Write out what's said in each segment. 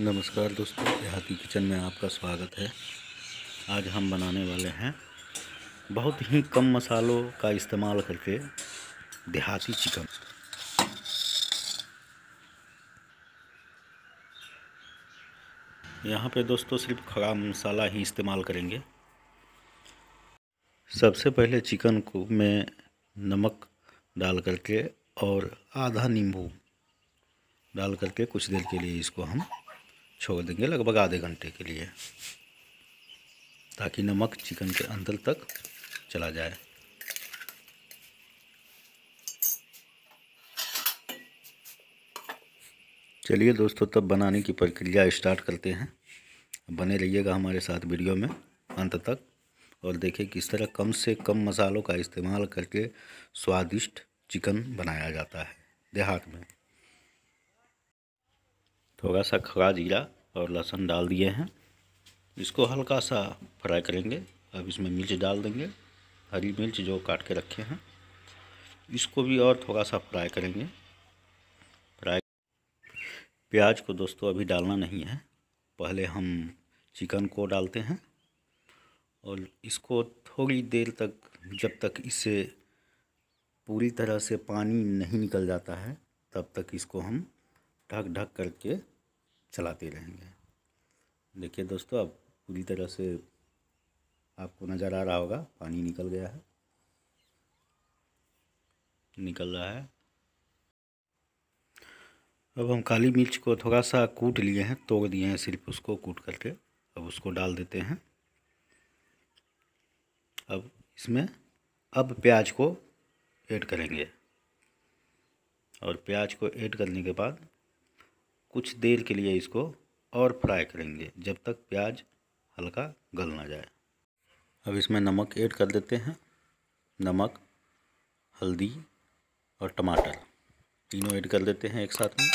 नमस्कार दोस्तों देहाती किचन में आपका स्वागत है आज हम बनाने वाले हैं बहुत ही कम मसालों का इस्तेमाल करके देहाती चिकन यहाँ पे दोस्तों सिर्फ खड़ा मसाला ही इस्तेमाल करेंगे सबसे पहले चिकन को मैं नमक डाल करके और आधा नींबू डाल करके कुछ देर के लिए इसको हम छोड़ देंगे लगभग आधे घंटे के लिए ताकि नमक चिकन के अंदर तक चला जाए चलिए दोस्तों तब बनाने की प्रक्रिया स्टार्ट करते हैं बने रहिएगा हमारे साथ वीडियो में अंत तक और देखें किस तरह कम से कम मसालों का इस्तेमाल करके स्वादिष्ट चिकन बनाया जाता है देहात में थोड़ा सा खड़ा जीरा और लहसुन डाल दिए हैं इसको हल्का सा फ्राई करेंगे अब इसमें मिर्च डाल देंगे हरी मिर्च जो काट के रखे हैं इसको भी और थोड़ा सा फ्राई करेंगे फ्राई प्याज को दोस्तों अभी डालना नहीं है पहले हम चिकन को डालते हैं और इसको थोड़ी देर तक जब तक इसे पूरी तरह से पानी नहीं निकल जाता है तब तक इसको हम ढक ढक करके चलाते रहेंगे देखिए दोस्तों अब पूरी तरह से आपको नज़र आ रहा होगा पानी निकल गया है निकल रहा है अब हम काली मिर्च को थोड़ा सा कूट लिए हैं तोड़ दिए हैं सिर्फ उसको कूट करके अब उसको डाल देते हैं अब इसमें अब प्याज को ऐड करेंगे और प्याज को ऐड करने के बाद कुछ देर के लिए इसको और फ्राई करेंगे जब तक प्याज हल्का गल ना जाए अब इसमें नमक ऐड कर देते हैं नमक हल्दी और टमाटर तीनों ऐड कर देते हैं एक साथ में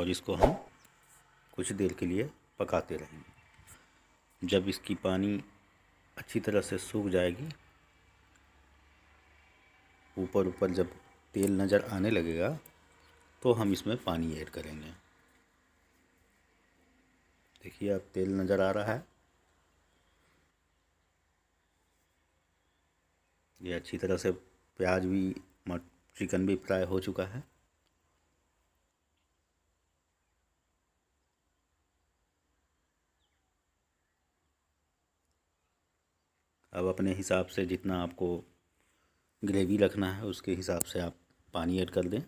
और इसको हम कुछ देर के लिए पकाते रहेंगे जब इसकी पानी अच्छी तरह से सूख जाएगी ऊपर ऊपर जब तेल नज़र आने लगेगा तो हम इसमें पानी ऐड करेंगे देखिए अब तेल नज़र आ रहा है ये अच्छी तरह से प्याज भी चिकन भी फ्राई हो चुका है अब अपने हिसाब से जितना आपको ग्रेवी रखना है उसके हिसाब से आप पानी ऐड कर दें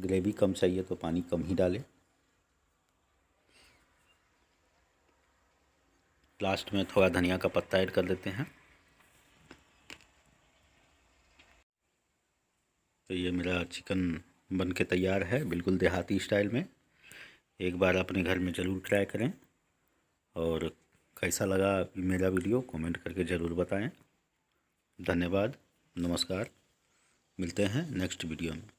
ग्रेवी कम चाहिए तो पानी कम ही डालें लास्ट में थोड़ा धनिया का पत्ता ऐड कर देते हैं तो ये मेरा चिकन बन के तैयार है बिल्कुल देहाती स्टाइल में एक बार अपने घर में ज़रूर ट्राई करें और कैसा लगा मेरा वीडियो कमेंट करके ज़रूर बताएं धन्यवाद नमस्कार मिलते हैं नेक्स्ट वीडियो में